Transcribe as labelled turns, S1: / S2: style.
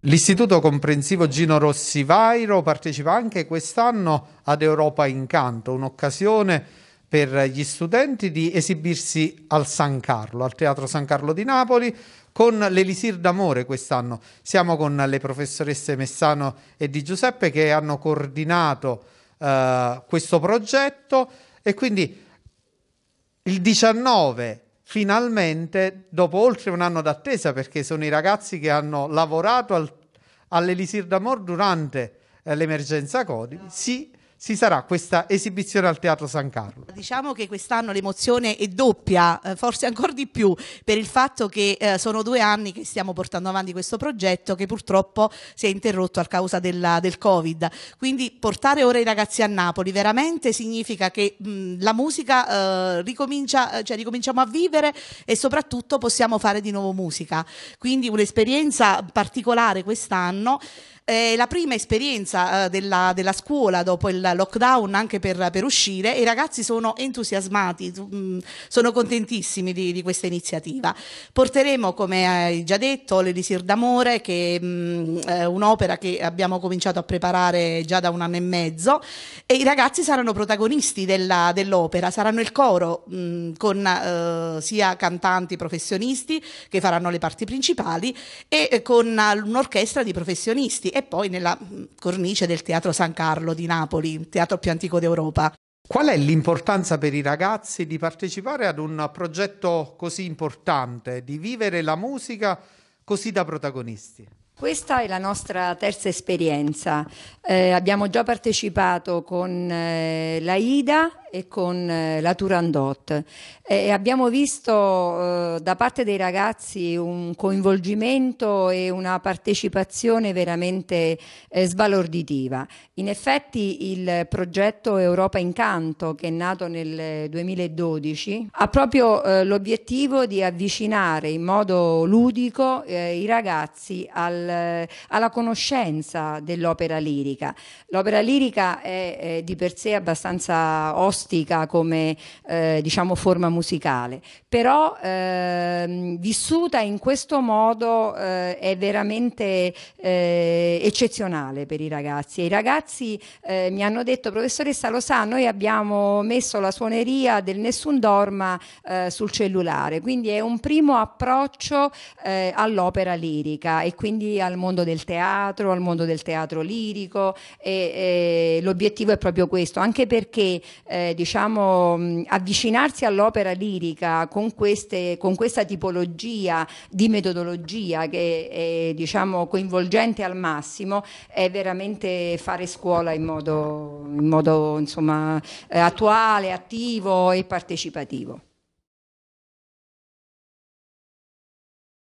S1: L'Istituto Comprensivo Gino Rossi Vairo partecipa anche quest'anno ad Europa in Canto, un'occasione per gli studenti di esibirsi al San Carlo, al Teatro San Carlo di Napoli, con l'Elisir d'Amore quest'anno. Siamo con le professoresse Messano e Di Giuseppe che hanno coordinato eh, questo progetto e quindi il 19 finalmente, dopo oltre un anno d'attesa, perché sono i ragazzi che hanno lavorato al, all'Elisir d'Amor durante eh, l'emergenza Covid, si ci sarà questa esibizione al Teatro San Carlo.
S2: Diciamo che quest'anno l'emozione è doppia, eh, forse ancora di più, per il fatto che eh, sono due anni che stiamo portando avanti questo progetto che purtroppo si è interrotto a causa della, del Covid. Quindi portare ora i ragazzi a Napoli veramente significa che mm, la musica eh, ricomincia, eh, cioè ricominciamo a vivere e soprattutto possiamo fare di nuovo musica. Quindi un'esperienza particolare quest'anno. Eh, la prima esperienza eh, della, della, scuola dopo il lockdown anche per, per uscire e i ragazzi sono entusiasmati, mh, mm, sono contentissimi di, di, questa iniziativa. Porteremo, come hai già detto, l'Elisir d'amore, che mh, mm, eh, è un'opera che abbiamo cominciato a preparare già da un anno e mezzo e i ragazzi saranno protagonisti della, dell'opera, saranno il coro mh, mm, con eh, sia cantanti professionisti che faranno le parti principali e eh, con eh, un'orchestra di professionisti e poi nella mm, cornice del Teatro San Carlo di Napoli,
S1: teatro più antico d'Europa. Qual è l'importanza per i ragazzi di partecipare ad un progetto così importante, di vivere la musica così da protagonisti?
S3: Questa è la nostra terza esperienza. Eh, abbiamo già partecipato con eh, l'AIDA e con eh, la Turandot. E abbiamo visto eh, da parte dei ragazzi un coinvolgimento e una partecipazione veramente eh, sbalorditiva. In effetti il progetto Europa Incanto, che è nato nel 2012, eh, ha proprio eh, l'obiettivo di avvicinare in modo ludico eh, i ragazzi al, alla conoscenza dell'opera lirica. L'opera lirica è di per sé abbastanza ostica ostica come eh, diciamo forma musicale, però eh, vissuta in questo modo eh, è veramente eh, eccezionale per i ragazzi. E I ragazzi eh, mi hanno detto, professoressa, lo sa, noi abbiamo messo la suoneria del Nessun Dorma eh, sul cellulare, quindi è un primo approccio all'opera lirica e quindi al mondo del teatro, al mondo del teatro lirico e, e l'obiettivo è proprio questo, anche perché eh, diciamo, avvicinarsi all'opera lirica con, queste, con, questa tipologia di metodologia che è diciamo, coinvolgente al massimo è veramente fare scuola in modo, in modo insomma, eh, attuale, attivo e partecipativo.